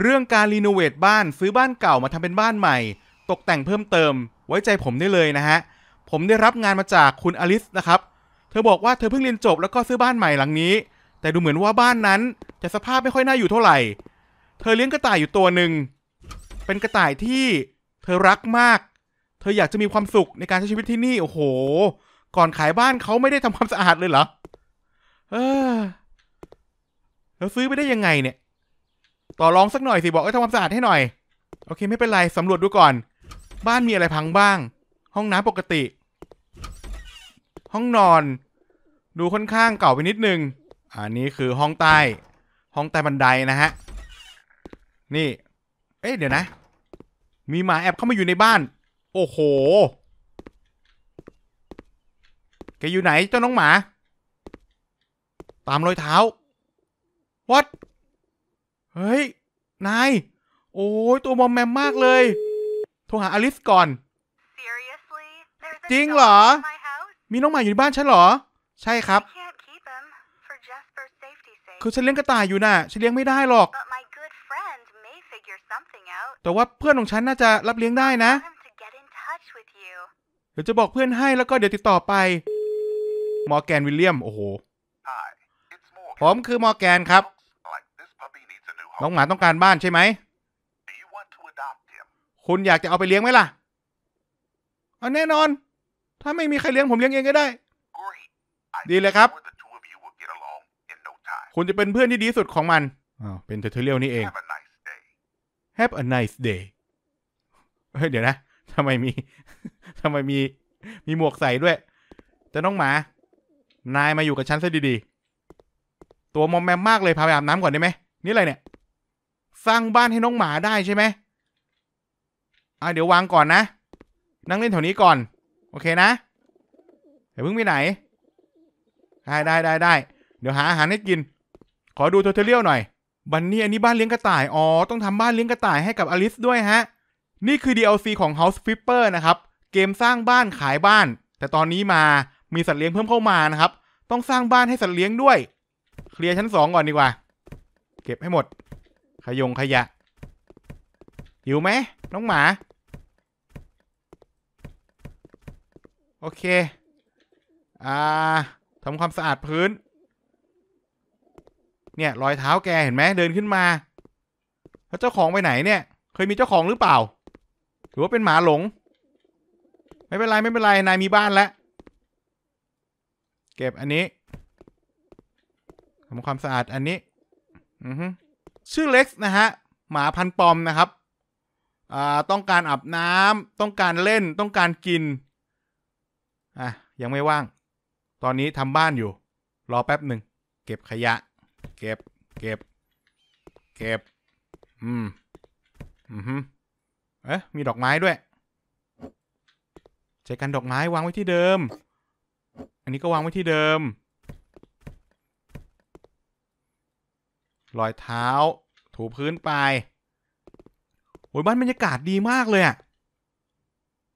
เรื่องการรีโนเวทบ้านซื้อบ้านเก่ามาทำเป็นบ้านใหม่ ตกแต่งเพิ่มเติม ไว้ใจผมได้เลยนะฮะ ผมได้รับงานมาจากคุณอลิสนะครับ เธอบอกว่าเธอเพิ่งเรียนจบแล้วก็ซื้อบ้านใหม่หลังนี้ แต่ดูเหมือนว่าบ้านนั้นจะสภาพไม่ค่อยน่าอยู่เท่าไหร่ เธอเลี้ยงกระต่ายอยู่ตัวหนึ่ง เป็นกระต่ายที่ เธอรักมาก เธออยากจะมีความสุขในการใช้ชีวิตที่นี่ โอ้โห ก่อนขายบ้านเขาไม่ได้ทำความสะอาดเลยเหรอเออแล้วซื้อไปได้ยังไงเนี่ยต่อรองสักหน่อยสิบอกให้ทำความสะอาดให้หน่อย โอเคไม่เป็นไรสำรวจดูก่อน บ้านมีอะไรพังบ้าง ห้องน้ำปกติ ห้องนอน ดูค่อนข้างเก่าไปนิดนึงอันนี้คือห้องใต้ ห้องใต้บันไดนะฮะ นี่ เอ๊ะเดี๋ยวนะ มีหมาแอบเข้ามาอยู่ในบ้าน โอ้โห แกอยู่ไหนเจ้าน้องหมา ตามรอยเท้า what เฮ้ย นาย โอ้ย ตัวมอมแมมมากเลย โทรหาอลิสก่อน จริงเหรอ มีน้องหมาอยู่ที่บ้านฉันเหรอ ใช่ครับ คือฉันเลี้ยงกระต่ายอยู่น่ะฉันเลี้ยงไม่ได้หรอก แต่ว่าเพื่อนของฉันน่าจะรับเลี้ยงได้นะ เดี๋ยวจะบอกเพื่อนให้แล้วก็เดี๋ยวติดต่อไป มอร์แกนวิลเลียม โอ้โห ผมคือมอร์แกนครับน้องหมาต้องการบ้านใช่ไหม คุณอยากจะเอาไปเลี้ยงไหมล่ะอาแน่นอน ถ้าไม่มีใครเลี้ยงผมเลี้ยงเองก็ได้ ดีเลยครับ คุณจะเป็นเพื่อนที่ดีสุดของมันอ๋อเป็นเทอร์เรียลนี่เอง Have a nice day เฮ้ยเดี๋ยวนะ ทำไมมี ทำไมมี มีหมวกใส่ด้วย จะน้องหมา นายมาอยู่กับฉันซะดีๆ ตัวมอมแมมมากเลย พาไปอาบน้ำก่อนได้ไหม นี่อะไรเนี่ยสร้างบ้านให้น้องหมาได้ใช่ไหมอ่าเดี๋ยววางก่อนนะ นั่งเล่นแถวนี้ก่อน โอเคนะ เดี๋ยวเพิ่งไปไหนได้ได้ได้ได้ เดี๋ยวหาอาหารให้กิน ขอดูทัวร์เทเรียลหน่อย บันนี่อันนี้บ้านเลี้ยงกระต่าย อ๋อต้องทำบ้านเลี้ยงกระต่ายให้กับอลิสด้วยฮะ นี่คือ DLC ของ House Flipper นะครับ เกมสร้างบ้านขายบ้าน แต่ตอนนี้มามีสัตว์เลี้ยงเพิ่มเข้ามานะครับ ต้องสร้างบ้านให้สัตว์เลี้ยงด้วย เคลียร์ชั้น2ก่อนดีกว่า เก็บให้หมดขยงขยะหิวไหมน้องหมา โอเค อ่าทำความสะอาดพื้น เนี่ย รอยเท้าแกเห็นไหมเดินขึ้นมาแล้วเจ้าของไปไหนเนี่ย เคยมีเจ้าของหรือเปล่า หรือว่าเป็นหมาหลง ไม่เป็นไรไม่เป็นไรนายมีบ้านแล้ว เก็บอันนี้ทำความสะอาดอันนี้ อือฮึชื่อเล็กนะฮะ หมาพันปอมนะครับ ต้องการอาบน้ำต้องการเล่น ต้องการกิน อ่ะ ยังไม่ว่าง ตอนนี้ทำบ้านอยู่ รอแป๊บหนึ่ง เก็บขยะ เก็บเก็บ เก็บอืมอืมเอ๊ะมีดอกไม้ด้วยใจกันดอกไม้ วางไว้ที่เดิม อันนี้ก็วางไว้ที่เดิมรอยเท้า ถูพื้นไปโอ้ยบ้านบรรยากาศดีมากเลยอะ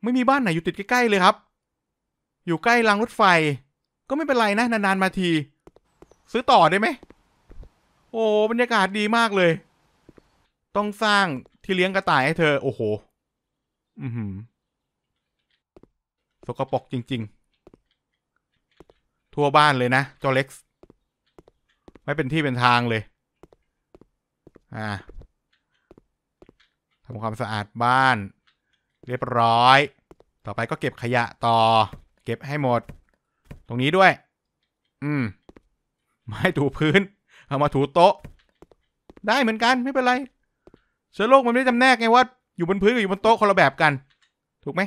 ไม่มีบ้านไหนอยู่ติดใกล้ ๆ เลยครับ อยู่ใกล้รางรถไฟ ก็ไม่เป็นไรนะ นานๆ มาที ซื้อต่อได้ไหมโอ้บรรยากาศดีมากเลย ต้องสร้างที่เลี้ยงกระต่ายให้เธอโอ้โห อืมสกปรกจริง ๆ ทั่วบ้านเลยนะจอเล็กซ์ไม่เป็นที่เป็นทางเลยอ่าทำความสะอาดบ้าน เรียบร้อย ต่อไปก็เก็บขยะต่อ เก็บให้หมด ตรงนี้ด้วย อืม ไม้ถูพื้น เอามาถูโต๊ะ ได้เหมือนกัน ไม่เป็นไรเชื้อโรคมันไม่ได้จำแนกไงว่า อยู่บนพื้นกับอยู่บนโต๊ะ คนละแบบกัน ถูกไหม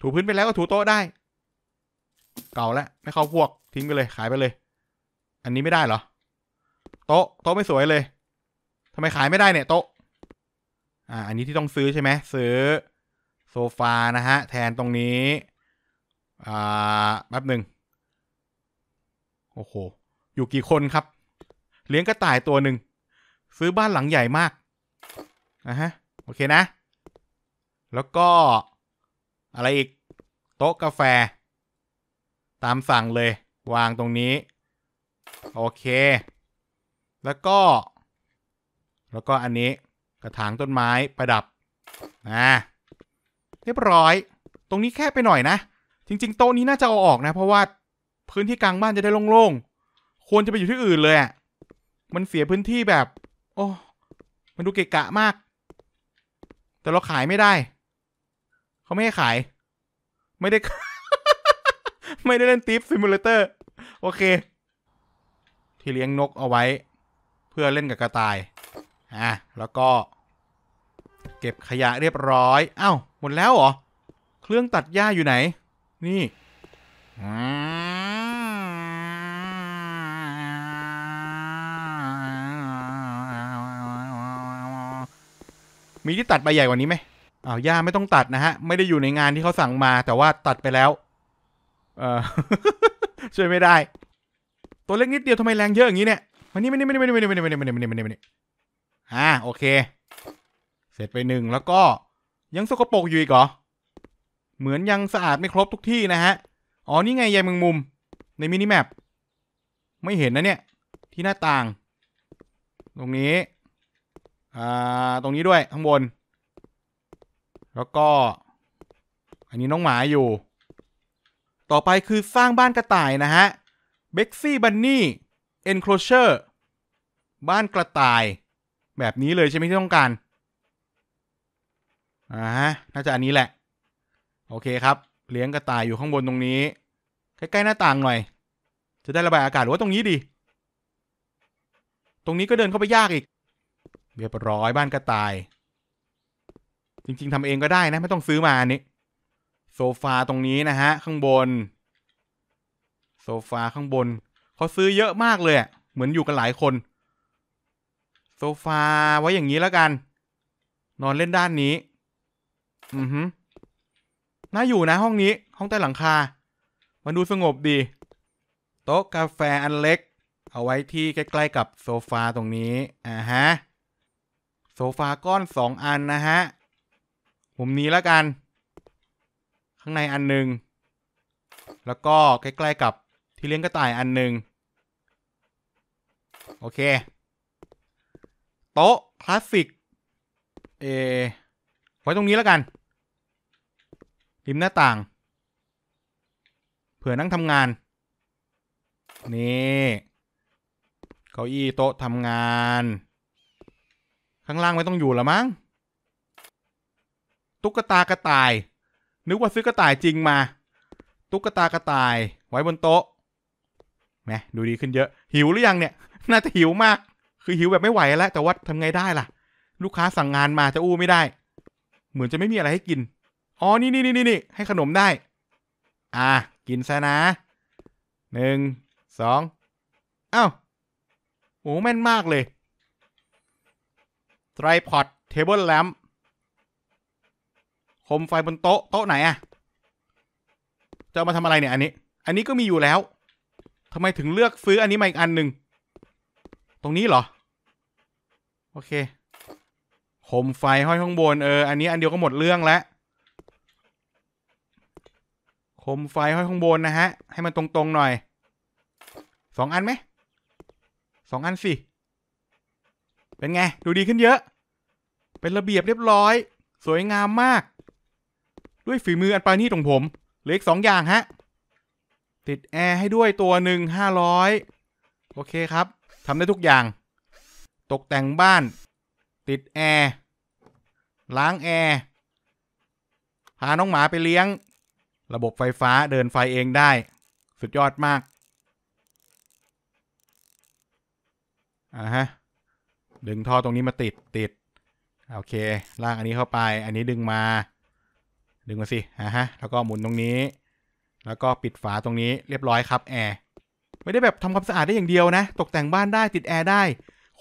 ถูพื้นไปแล้วก็ถูโต๊ะได้ เก่าแล้ว ไม่เข้าพวกทิ้งไปเลย ขายไปเลย อันนี้ไม่ได้เหรอ โต๊ะโต๊ะไม่สวยเลยทำไมขายไม่ได้เนี่ย โต๊ะอ่าอันนี้ที่ต้องซื้อใช่ไหมซื้อ โซฟานะฮะ แทนตรงนี้อ่าแป๊บหนึ่ง โอ้โห อยู่กี่คนครับ เลี้ยงกระต่ายตัวหนึ่ง ซื้อบ้านหลังใหญ่มากนะฮะ โอเคนะ แล้วก็ อะไรอีก โต๊ะกาแฟ ตามสั่งเลย วางตรงนี้ โอเค แล้วก็แล้วก็อันนี้ กระถางต้นไม้ ประดับนะเรียบร้อย ตรงนี้แค่ไปหน่อยนะ จริงๆโต๊ะนี้น่าจะเอาออกนะ เพราะว่าพื้นที่กลางบ้านจะได้โล่งๆ ควรจะไปอยู่ที่อื่นเลยอะ่ะมันเสียพื้นที่แบบ โอ้มันดูเกะกะมาก แต่เราขายไม่ได้ เขาไม่ให้ขาย ไม่ได้ ไม่ได้เล่นทิปซิมูเลเตอร์ โอเค ที่เลี้ยงนกเอาไว้ เพื่อเล่นกับกระต่ายอ่ะแล้วก็เก็บขยะเรียบร้อยอ้าวหมดแล้วเหรอ เครื่องตัดหญ้าอยู่ไหน นี่ มีที่ตัดใบใหญ่กว่านี้ไหมอ้าวหญ้าไม่ต้องตัดนะฮะ ไม่ได้อยู่ในงานที่เขาสั่งมา แต่ว่าตัดไปแล้ว เออช่วยไม่ได้ ตัวเล็กนิดเดียวทำไมแรงเยอะอย่างนี้เนี่ยมานี่มานี่มานี่มานี่มานี่มานี่มานี่มานี่มานี่อ่าโอเค เสร็จไปหนึ่งแล้วก็ยังสกปรกอยู่อีกเหรอ เหมือนยังสะอาดไม่ครบทุกที่นะฮะ อ๋อ นี่ไงยายมึงมุมในมินิแมปไม่เห็นนะเนี่ย ที่หน้าต่าง ตรงนี้อ่าตรงนี้ด้วยข้างบน แล้วก็ อันนี้น้องหมาอยู่ ต่อไปคือสร้างบ้านกระต่ายนะฮะเบ็กซี่บันนี่เอนโคลเชอร์บ้านกระต่ายแบบนี้เลยใช่ไหมที่ต้องการอ่าน่าจะอันนี้แหละ โอเคครับ เลี้ยงกระต่ายอยู่ข้างบนตรงนี้ ใกล้ๆหน้าต่างหน่อย จะได้ระบายอากาศหรือว่าตรงนี้ดี ตรงนี้ก็เดินเข้าไปยากอีกเรียบร้อยบ้านกระต่าย จริงๆทำเองก็ได้นะไม่ต้องซื้อมาอันนี้โซฟาตรงนี้นะฮะ ข้างบน โซฟาข้างบนเขาซื้อเยอะมากเลยเหมือนอยู่กันหลายคนโซฟาไว้อย่างนี้แล้วกัน นอนเล่นด้านนี้อือฮึน่าอยู่นะ ห้องนี้ ห้องใต้หลังคามันดูสงบดี โต๊ะกาแฟอันเล็ก เอาไว้ที่ใกล้ๆกับโซฟาตรงนี้อ่าฮะโซฟาก้อนสองอันนะฮะมุมนี้แล้วกัน ข้างในอันหนึ่งแล้วก็ใกล้ๆกับที่เลี้ยงกระต่ายอันหนึ่งโอเคโต๊ะคลาสสิกเอไว้ตรงนี้แล้วกันริมหน้าต่าง เผื่อนั่งทำงาน นี่ เก้าอี้โต๊ะทำงาน ข้างล่างไม่ต้องอยู่ละมั้ง ตุ๊กตากระต่าย นึกว่าซื้อกระต่ายจริงมา ตุ๊กตากระต่าย ไว้บนโต๊ะแมดูดีขึ้นเยอะ หิวหรือยังเนี่ย น่าจะหิวมากคือหิวแบบไม่ไหวแล้ว แต่ว่าทำไงได้ล่ะ ลูกค้าสั่งงานมาจะอู้ไม่ได้ เหมือนจะไม่มีอะไรให้กิน อ๋อ นี่นี่นี่นี่ให้ขนมได้ อ่ากินซะนะ หนึ่งสองเอ้าโอ้แม่นมากเลยไตรพอดเทเบิลแลมโคมไฟบนโต๊ะ โต๊ะไหนอะจะมาทำอะไรเนี่ย อันนี้ อันนี้ก็มีอยู่แล้วทำไมถึงเลือกซื้ออันนี้มาอีกอันหนึ่งตรงนี้เหรอ โอเคโคมไฟห้อยข้างบนเออ อันนี้อันเดียวก็หมดเรื่องแล้วโคมไฟ ห้อยข้างบนนะฮะ ให้มันตรงๆหน่อย สองอันไหม สองอันสิ เป็นไง ดูดีขึ้นเยอะ เป็นระเบียบเรียบร้อย สวยงามมาก ด้วยฝีมืออันปานี่ของผม เล็กสองอย่างฮะ ติดแอร์ให้ด้วยตัวหนึ่งห้าร้อยโอเคครับทำได้ทุกอย่าง ตกแต่งบ้าน ติดแอร์ล้างแอร์พาน้องหมาไปเลี้ยง ระบบไฟฟ้าเดินไฟเองได้ สุดยอดมากอ่าฮะ ดึงท่อตรงนี้มาติดติดโอเคลากอันนี้เข้าไป อันนี้ดึงมา ดึงมาสิอ่าฮะ แล้วก็หมุนตรงนี้ แล้วก็ปิดฝาตรงนี้เรียบร้อยครับแอร์ไม่ได้แบบทำความสะอาดได้อย่างเดียวนะตกแต่งบ้านได้ติดแอร์ได้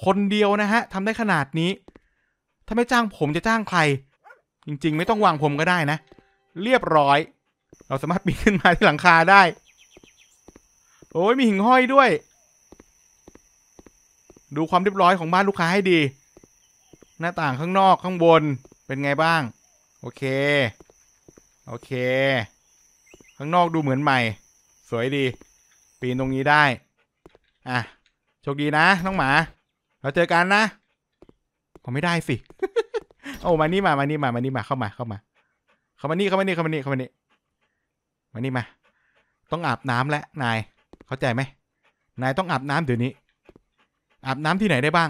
คนเดียวนะฮะทำได้ขนาดนี้ ถ้าไม่จ้างผมจะจ้างใคร จริงๆ ไม่ต้องวางผมก็ได้นะเรียบร้อย เราสามารถปีนขึ้นมาที่หลังคาได้โอ้ยมีหิ่งห้อยด้วย ดูความเรียบร้อยของบ้านลูกค้าให้ดี หน้าต่างข้างนอกข้างบนเป็นไงบ้าง โอเค โอเค ข้างนอกดูเหมือนใหม่ สวยดีปีนตรงนี้ได้ อ่ะโชคดีนะน้องหมา เราเจอกันนะผมไม่ได้สิ โอ้มานี่มามานี่มามานี่มาเข้ามาเข้ามา เข้ามานี่เข้ามานี่เข้ามานี่เข้ามานี่มานี่มา ต้องอาบน้ำแล้วนาย เข้าใจไหม นายต้องอาบน้ำเดี๋ยวนี้ อาบน้ำที่ไหนได้บ้าง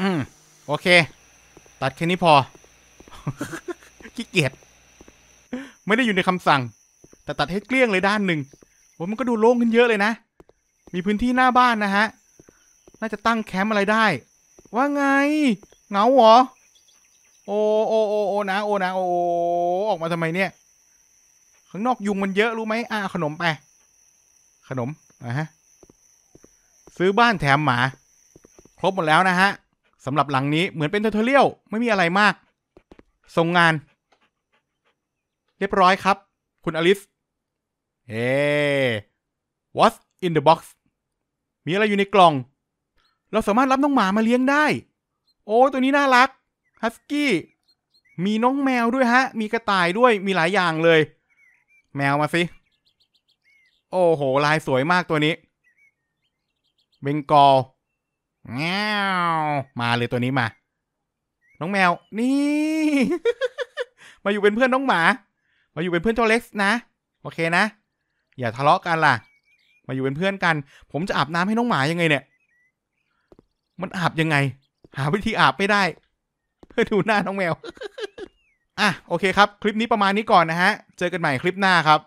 อืมโอเค ตัดแค่นี้พอ ขี้เกียจ ไม่ได้อยู่ในคำสั่งแต่ตัดให้เกลี้ยงเลยด้านหนึ่งโอ้มันก็ดูโล่งขึ้นเยอะเลยนะ มีพื้นที่หน้าบ้านนะฮะน่าจะตั้งแคมป์อะไรได้ ว่าไง เหงาเหรอโอโอโอโอนะโอนะโอออกมาทำไมเนี่ยข้างนอกยุงมันเยอะรู้ไหมอ่าขนมไปขนมนะฮะซื้อบ้านแถมหมาครบหมดแล้วนะฮะสำหรับหลังนี้เหมือนเป็นทัวร์เรียลไม่มีอะไรมาก ส่งงาน เรียบร้อยครับ คุณอลิสเฮ้ What's in the box มีอะไรอยู่ในกล่อง เราสามารถรับน้องหมามาเลี้ยงได้ โอ้ ตัวนี้น่ารัก ฮัสกี้ มีน้องแมวด้วยฮะ มีกระต่ายด้วย มีหลายอย่างเลย แมวมาสิ โอ้โหลายสวยมากตัวนี้เบงกอลแงวมาเลยตัวนี้มา น้องแมว นี่ มาอยู่เป็นเพื่อนน้องหมา มาอยู่เป็นเพื่อนเจ้าเล็กนะโอเคนะอย่าทะเลาะกันล่ะ มาอยู่เป็นเพื่อนกัน ผมจะอาบน้ำให้น้องหมายังไงเนี่ย มันอาบยังไง หาวิธีอาบไม่ได้ เพื่อดูหน้าน้องแมวอ่ะโอเคครับ คลิปนี้ประมาณนี้ก่อนนะฮะ เจอกันใหม่คลิปหน้าครับ